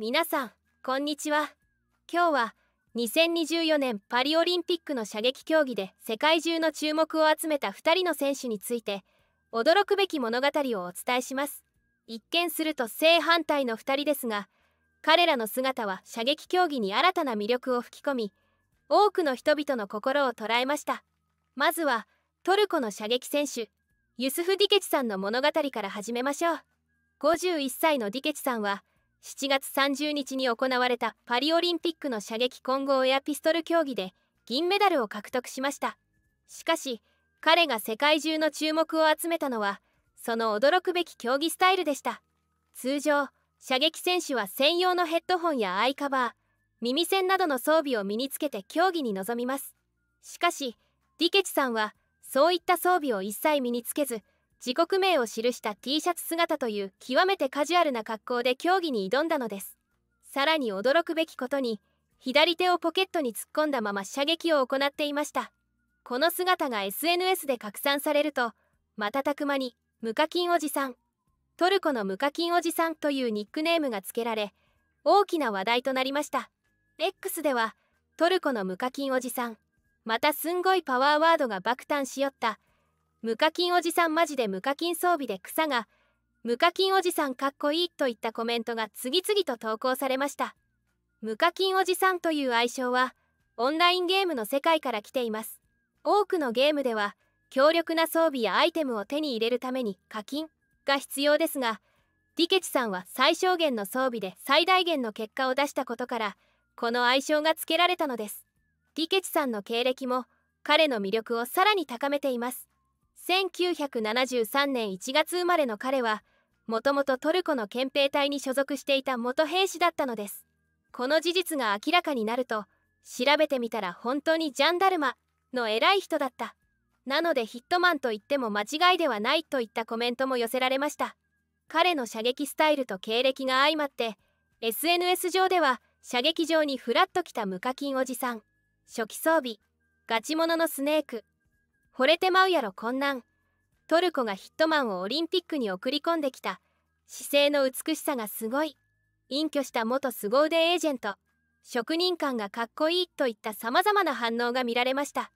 皆さんこんにちは今日は2024年パリオリンピックの射撃競技で世界中の注目を集めた2人の選手について驚くべき物語をお伝えします一見すると正反対の2人ですが彼らの姿は射撃競技に新たな魅力を吹き込み多くの人々の心を捉えましたまずはトルコの射撃選手ユスフ・ディケチさんの物語から始めましょう51歳のディケチさんは「7月30日に行われたパリオリンピックの射撃混合エアピストル競技で銀メダルを獲得しましたしかし彼が世界中の注目を集めたのはその驚くべき競技スタイルでした通常射撃選手は専用のヘッドホンやアイカバー耳栓などの装備を身につけて競技に臨みますしかしディケチさんはそういった装備を一切身につけず自国名を記した T シャツ姿という極めてカジュアルな格好で競技に挑んだのですさらに驚くべきことに左手をポケットに突っ込んだまま射撃を行っていましたこの姿が SNS で拡散されると瞬く間に「無課金おじさん」「トルコの無課金おじさん」というニックネームが付けられ大きな話題となりました X ではトルコの無課金おじさんまたすんごいパワーワードが爆誕しよった無課金おじさんマジで無課金装備で草が無課金おじさんかっこいいといったコメントが次々と投稿されました無課金おじさんという愛称はオンラインゲームの世界から来ています多くのゲームでは強力な装備やアイテムを手に入れるために課金が必要ですがディケチさんは最小限の装備で最大限の結果を出したことからこの愛称が付けられたのですディケチさんの経歴も彼の魅力をさらに高めています1973年1月生まれの彼はもともとトルコの憲兵隊に所属していた元兵士だったのですこの事実が明らかになると調べてみたら本当にジャンダルマの偉い人だったなのでヒットマンと言っても間違いではないといったコメントも寄せられました彼の射撃スタイルと経歴が相まって SNS 上では射撃場にフラッと来た無課金おじさん初期装備ガチモノのスネーク惚れてまうやろこんなんトルコがヒットマンをオリンピックに送り込んできた姿勢の美しさがすごい隠居した元凄腕エージェント職人感がかっこいいといったさまざまな反応が見られました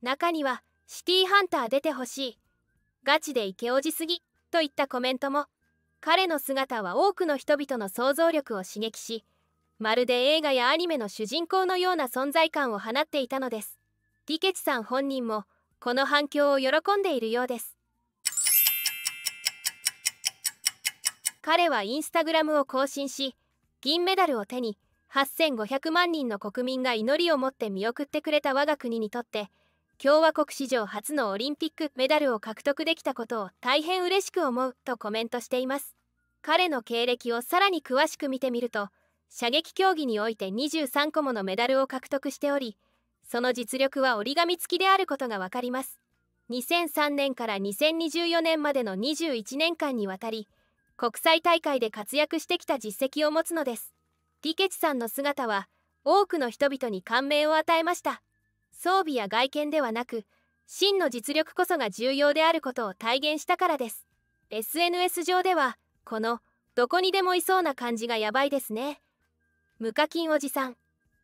中には「シティーハンター出てほしい」「ガチでイケオジすぎ」といったコメントも彼の姿は多くの人々の想像力を刺激しまるで映画やアニメの主人公のような存在感を放っていたのです。ィケチさん本人もこの反響を喜んでいるようです彼はインスタグラムを更新し銀メダルを手に8500万人の国民が祈りを持って見送ってくれた我が国にとって共和国史上初のオリンピックメダルを獲得できたことを大変嬉しく思うとコメントしています彼の経歴をさらに詳しく見てみると射撃競技において23個ものメダルを獲得しておりその実力は折り紙付きであることがわかります2003年から2024年までの21年間にわたり国際大会で活躍してきた実績を持つのですリケチさんの姿は多くの人々に感銘を与えました装備や外見ではなく真の実力こそが重要であることを体現したからです SNS 上ではこのどこにでもいそうな感じがやばいですね無課金おじさん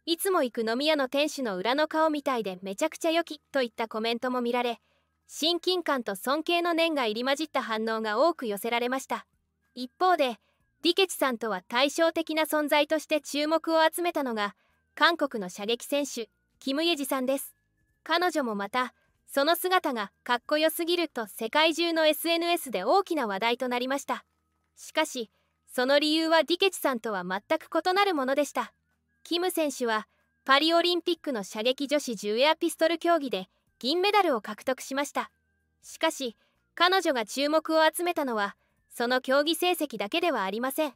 いつも行く飲み屋の店主の裏の顔みたいでめちゃくちゃ良きといったコメントも見られ親近感と尊敬の念が入り混じった反応が多く寄せられました一方でディケチさんとは対照的な存在として注目を集めたのが韓国の射撃選手キム・イェジさんです彼女もまたその姿がかっこよすぎると世界中の SNS で大きな話題となりましたしかしその理由はディケチさんとは全く異なるものでしたキム選手はパリオリンピックの射撃女子10エアピストル競技で銀メダルを獲得しましたしかし彼女が注目を集めたのはその競技成績だけではありません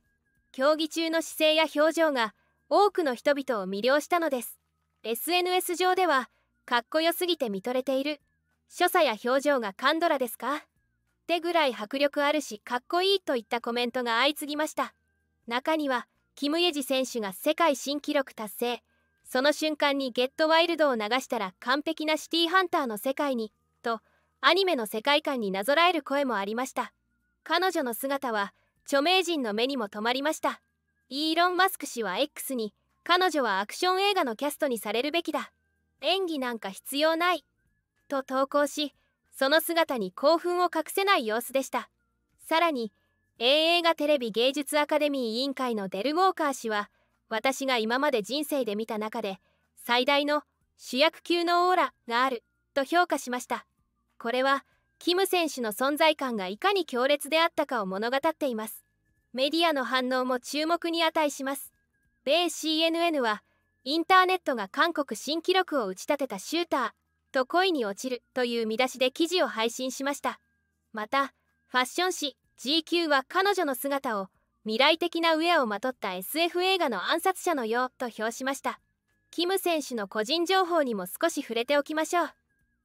競技中の姿勢や表情が多くの人々を魅了したのです SNS 上ではかっこよすぎて見とれている所作や表情がカンドラですかってぐらい迫力あるしかっこいいといったコメントが相次ぎました中にはキム・イェジ選手が世界新記録達成その瞬間に「ゲット・ワイルド」を流したら完璧なシティーハンターの世界にとアニメの世界観になぞらえる声もありました彼女の姿は著名人の目にも留まりましたイーロン・マスク氏は X に彼女はアクション映画のキャストにされるべきだ演技なんか必要ないと投稿しその姿に興奮を隠せない様子でしたさらに映画テレビ芸術アカデミー委員会のデル・ウォーカー氏は私が今まで人生で見た中で最大の主役級のオーラがあると評価しましたこれはキム選手の存在感がいかに強烈であったかを物語っていますメディアの反応も注目に値します米 CNN はインターネットが韓国新記録を打ち立てたシューターと恋に落ちるという見出しで記事を配信しましたまたファッション誌 GQ は彼女の姿を未来的なウェアをまとった SF 映画の暗殺者のようと評しましたキム選手の個人情報にも少し触れておきましょう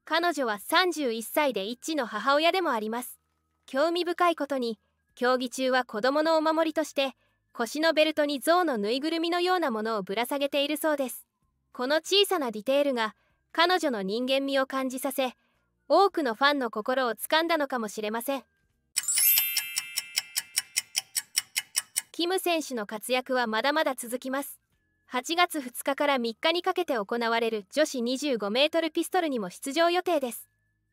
彼女は31歳で一致の母親でもあります興味深いことに競技中は子供のお守りとして腰のベルトに象のぬいぐるみのようなものをぶら下げているそうですこの小さなディテールが彼女の人間味を感じさせ多くのファンの心をつかんだのかもしれませんキム選手の活躍はまだまだ続きます8月2日から3日にかけて行われる女子 25m ピストルにも出場予定です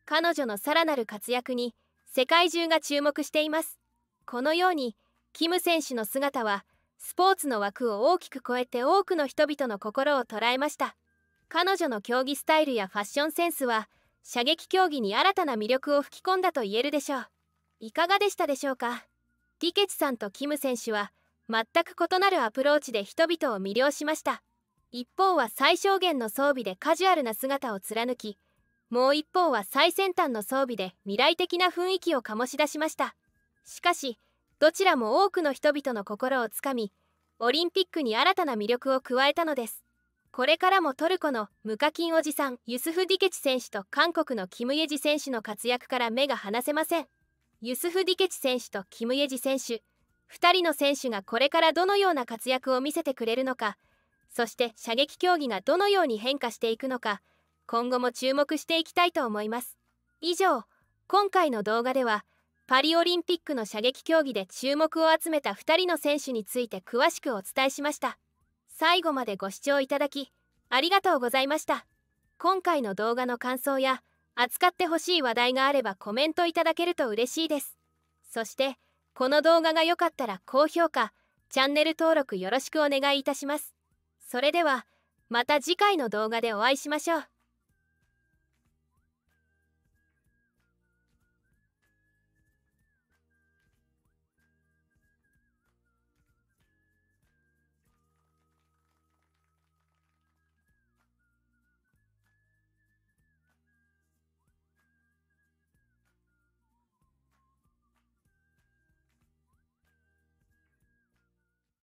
彼女のさらなる活躍に世界中が注目していますこのようにキム選手の姿はスポーツの枠を大きく超えて多くの人々の心を捉えました彼女の競技スタイルやファッションセンスは射撃競技に新たな魅力を吹き込んだと言えるでしょういかがでしたでしょうかリケチさんとキム選手は全く異なるアプローチで人々を魅了しました一方は最小限の装備でカジュアルな姿を貫きもう一方は最先端の装備で未来的な雰囲気を醸し出しましたしかしどちらも多くの人々の心をつかみオリンピックに新たな魅力を加えたのですこれからもトルコの無課金おじさんユスフ・ディケチ選手と韓国のキム・イェジ選手の活躍から目が離せませんユスフ・ディケチ選手とキム・イェジ選手2人の選手がこれからどのような活躍を見せてくれるのかそして射撃競技がどのように変化していくのか今後も注目していきたいと思います以上今回の動画ではパリオリンピックの射撃競技で注目を集めた2人の選手について詳しくお伝えしました最後までご視聴いただきありがとうございました今回の動画の感想や扱ってほしい話題があればコメントいただけると嬉しいですそしてこの動画が良かったら高評価チャンネル登録よろしくお願いいたしますそれではまた次回の動画でお会いしましょう